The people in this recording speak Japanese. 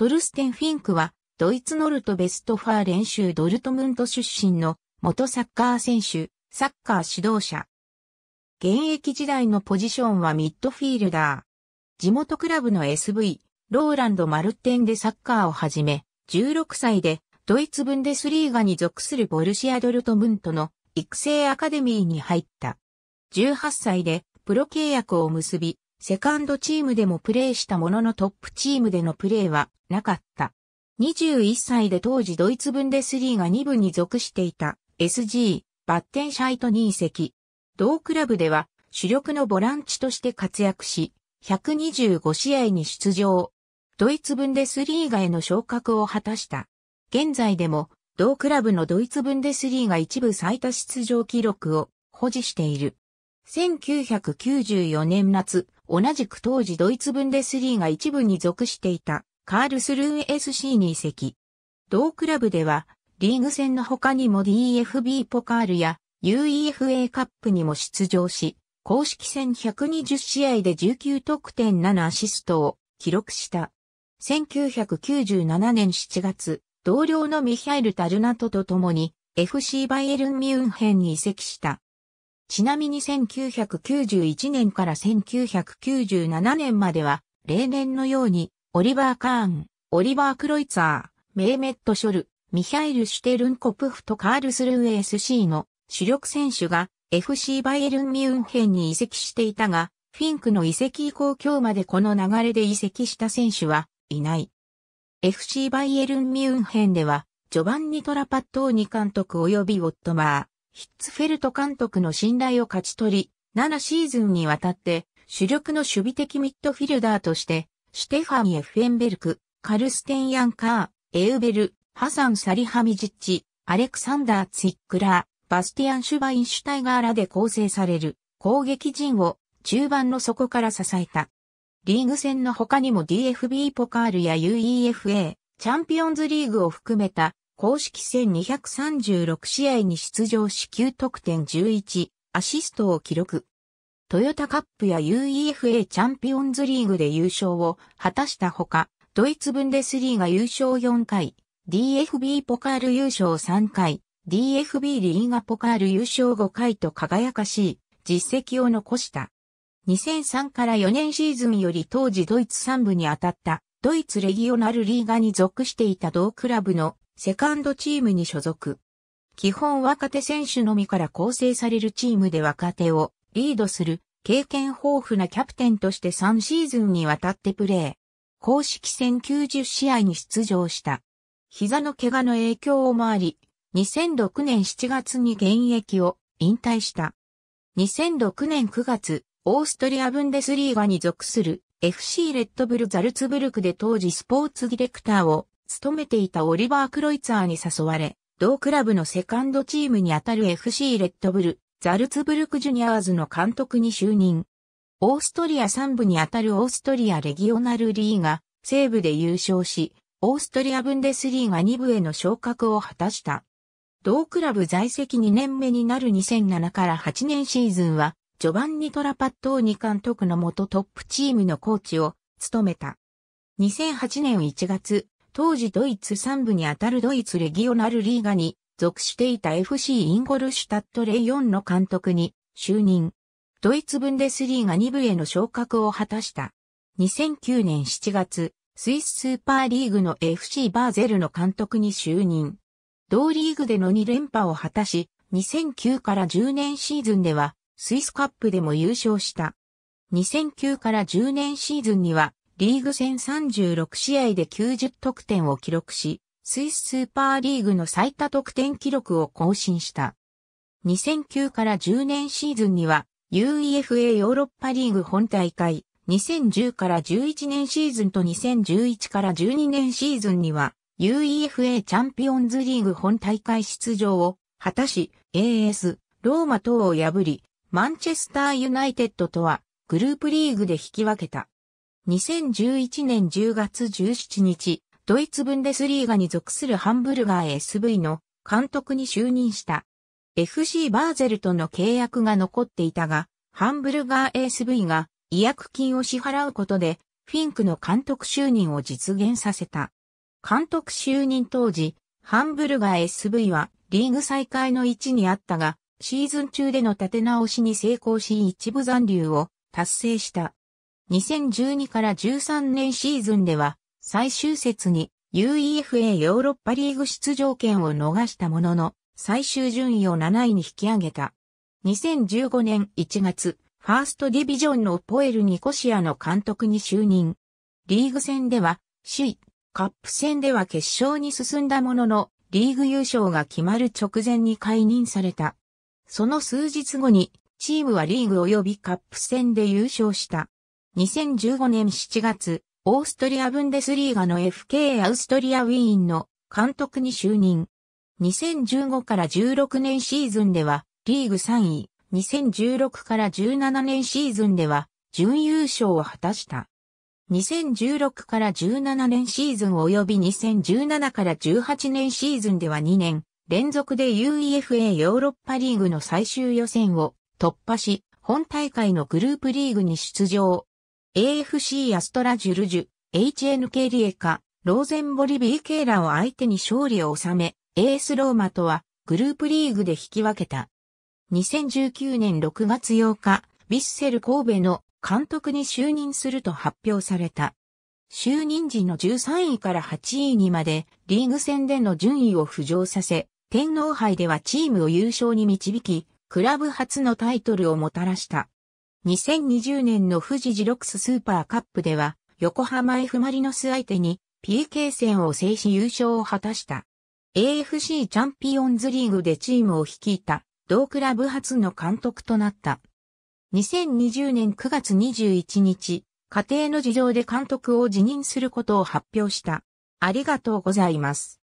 トルステン・フィンクは、ドイツノルト・ベストファー練習ドルトムント出身の元サッカー選手、サッカー指導者。現役時代のポジションはミッドフィールダー。地元クラブの SV、ローランド・マルテンでサッカーを始め、16歳でドイツブンデスリーガに属するボルシア・ドルトムントの育成アカデミーに入った。18歳でプロ契約を結び、セカンドチームでもプレーしたもののトップチームでのプレーはなかった。21歳で当時ドイツ分デスリーが2部に属していた SG バッテンシャイトに移籍。同クラブでは主力のボランチとして活躍し、125試合に出場。ドイツ分デスリーガへの昇格を果たした。現在でも同クラブのドイツ分デスリーが一部最多出場記録を保持している。1994年夏、同じく当時ドイツ分でスリーが一部に属していたカールスルー SC に移籍。同クラブではリーグ戦の他にも DFB ポカールや UEFA カップにも出場し、公式戦120試合で19得点7アシストを記録した。1997年7月、同僚のミハイル・タルナトと共に FC バイエルン・ミュンヘンに移籍した。ちなみに1991年から1997年までは、例年のように、オリバー・カーン、オリバー・クロイツァー、メーメット・ショル、ミハイル・シュテルンコプフとカールスルー SC の主力選手が FC バイエルン・ミュンヘンに移籍していたが、フィンクの移籍以降今日までこの流れで移籍した選手はいない。FC バイエルン・ミュンヘンでは、ジョバンニ・トラパットーニ監督及びオットマー、ヒッツフェルト監督の信頼を勝ち取り、7シーズンにわたって主力の守備的ミッドフィルダーとして、シュテファン・エフェンベルク、カルステン・ヤンカー、エウベル、ハサン・サリハミジッチ、アレクサンダー・ツイックラー、バスティアン・シュバインシュタイガーらで構成される攻撃陣を中盤の底から支えた。リーグ戦の他にも DFB ポカールや UEFA、チャンピオンズリーグを含めた公式戦236試合に出場し9得点11アシストを記録。トヨタカップや UEFA チャンピオンズリーグで優勝を果たしたほか、ドイツブンデスリーガ優勝4回、DFB ポカール優勝3回、DFB リーガポカール優勝5回と輝かしい実績を残した。2003から4年シーズンより当時ドイツ3部に当たったドイツレギオナルリーガに属していた同クラブのセカンドチームに所属。基本若手選手のみから構成されるチームで若手をリードする経験豊富なキャプテンとして3シーズンにわたってプレー。公式戦90試合に出場した。膝の怪我の影響もあり、2006年7月に現役を引退した。2006年9月、オーストリアブンデスリーガに属する FC レッドブルザルツブルクで当時スポーツディレクターを勤めていたオリバー・クロイツァーに誘われ、同クラブのセカンドチームにあたる FC レッドブル、ザルツブルクジュニアーズの監督に就任。オーストリア3部にあたるオーストリアレギオナルリーガ、西部で優勝し、オーストリアブンデスリーガ2部への昇格を果たした。同クラブ在籍2年目になる2007から8年シーズンは、ジョバンニ・トラパットーニ監督の元トップチームのコーチを務めた。2008年1月、当時ドイツ3部にあたるドイツレギオナルリーガに属していた FC インゴルシュタットレイ4ンの監督に就任。ドイツブンデスリーガ2部への昇格を果たした。2009年7月、スイススーパーリーグの FC バーゼルの監督に就任。同リーグでの2連覇を果たし、2009から10年シーズンでは、スイスカップでも優勝した。2009から10年シーズンには、リーグ戦36試合で90得点を記録し、スイススーパーリーグの最多得点記録を更新した。2009から10年シーズンには UEFA ヨーロッパリーグ本大会、2010から11年シーズンと2011から12年シーズンには UEFA チャンピオンズリーグ本大会出場を果たし AS ローマ等を破りマンチェスターユナイテッドとはグループリーグで引き分けた。2011年10月17日、ドイツブンデスリーガに属するハンブルガー SV の監督に就任した。FC バーゼルとの契約が残っていたが、ハンブルガー SV が違約金を支払うことで、フィンクの監督就任を実現させた。監督就任当時、ハンブルガー SV はリーグ再開の位置にあったが、シーズン中での立て直しに成功し一部残留を達成した。2012から13年シーズンでは、最終節に UEFA ヨーロッパリーグ出場権を逃したものの、最終順位を7位に引き上げた。2015年1月、ファーストディビジョンのポエル・ニコシアの監督に就任。リーグ戦では、首位、カップ戦では決勝に進んだものの、リーグ優勝が決まる直前に解任された。その数日後に、チームはリーグ及びカップ戦で優勝した。2015年7月、オーストリア・ブンデスリーガの FK アウストリア・ウィーンの監督に就任。2015から16年シーズンではリーグ3位、2016から17年シーズンでは準優勝を果たした。2016から17年シーズン及び2017から18年シーズンでは2年連続で UEFA ヨーロッパリーグの最終予選を突破し、本大会のグループリーグに出場。AFC アストラジュルジュ、HNK リエカ、ローゼンボリビーケーラを相手に勝利を収め、AS ローマとはグループリーグで引き分けた。2019年6月8日、ビッセル神戸の監督に就任すると発表された。就任時の13位から8位にまでリーグ戦での順位を浮上させ、天皇杯ではチームを優勝に導き、クラブ初のタイトルをもたらした。2020年の富士ジロックススーパーカップでは、横浜 F マリノス相手に PK 戦を制し優勝を果たした。AFC チャンピオンズリーグでチームを率いた、同クラブ初の監督となった。2020年9月21日、家庭の事情で監督を辞任することを発表した。ありがとうございます。